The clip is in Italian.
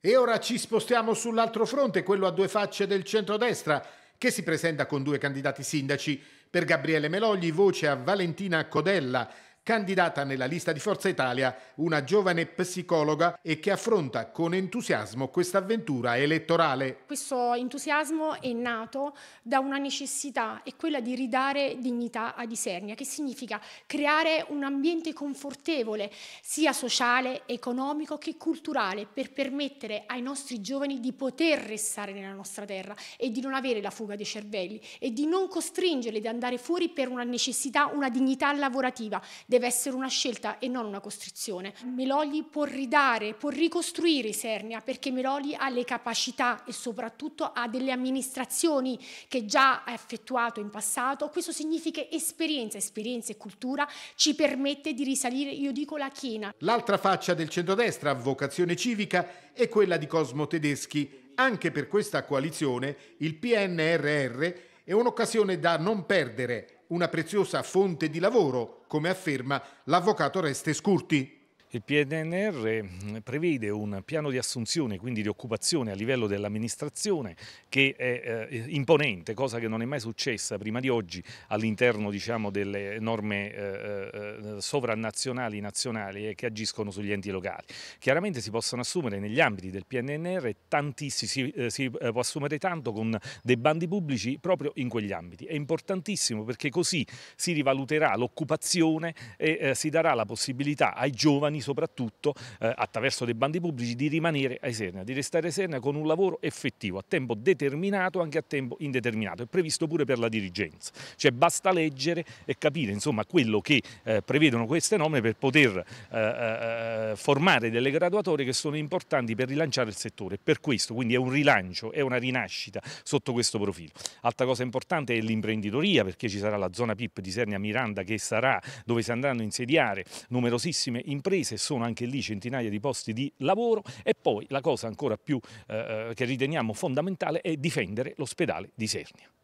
E ora ci spostiamo sull'altro fronte, quello a due facce del centrodestra, che si presenta con due candidati sindaci. Per Gabriele Melogli voce a Valentina Codella, candidata nella lista di Forza Italia una giovane psicologa e che affronta con entusiasmo questa avventura elettorale. Questo entusiasmo è nato da una necessità, è quella di ridare dignità a Isernia, che significa creare un ambiente confortevole, sia sociale, economico che culturale, per permettere ai nostri giovani di poter restare nella nostra terra e di non avere la fuga dei cervelli e di non costringerli ad andare fuori per una necessità, una dignità lavorativa, deve essere una scelta e non una costrizione. Meloli può ridare, può ricostruire Isernia ah, perché Meloli ha le capacità e soprattutto ha delle amministrazioni che già ha effettuato in passato. Questo significa esperienza, esperienza e cultura ci permette di risalire, io dico, la china. L'altra faccia del centrodestra, vocazione civica, è quella di Cosmo Tedeschi. Anche per questa coalizione il PNRR è un'occasione da non perdere una preziosa fonte di lavoro, come afferma l'avvocato Oreste Scurti. Il PNR mm, prevede un piano di assunzione, quindi di occupazione a livello dell'amministrazione che è eh, imponente, cosa che non è mai successa prima di oggi all'interno diciamo, delle norme eh, eh, eh sovranazionali, nazionali e eh, che agiscono sugli enti locali. Chiaramente si possono assumere negli ambiti del PNR tantissimi, si, si può assumere tanto con dei bandi pubblici proprio in quegli ambiti. È importantissimo perché così si rivaluterà l'occupazione e eh, si darà la possibilità ai giovani soprattutto eh, attraverso dei bandi pubblici di rimanere a Isernia, di restare a Isernia con un lavoro effettivo a tempo determinato anche a tempo indeterminato, è previsto pure per la dirigenza, cioè basta leggere e capire insomma quello che eh, prevedono queste norme per poter eh, eh, eh, formare delle graduatorie che sono importanti per rilanciare il settore, per questo quindi è un rilancio, è una rinascita sotto questo profilo. Altra cosa importante è l'imprenditoria perché ci sarà la zona PIP di Sernia Miranda che sarà dove si andranno a insediare numerosissime imprese, che sono anche lì centinaia di posti di lavoro e poi la cosa ancora più eh, eh che riteniamo fondamentale è difendere l'ospedale di Sernia.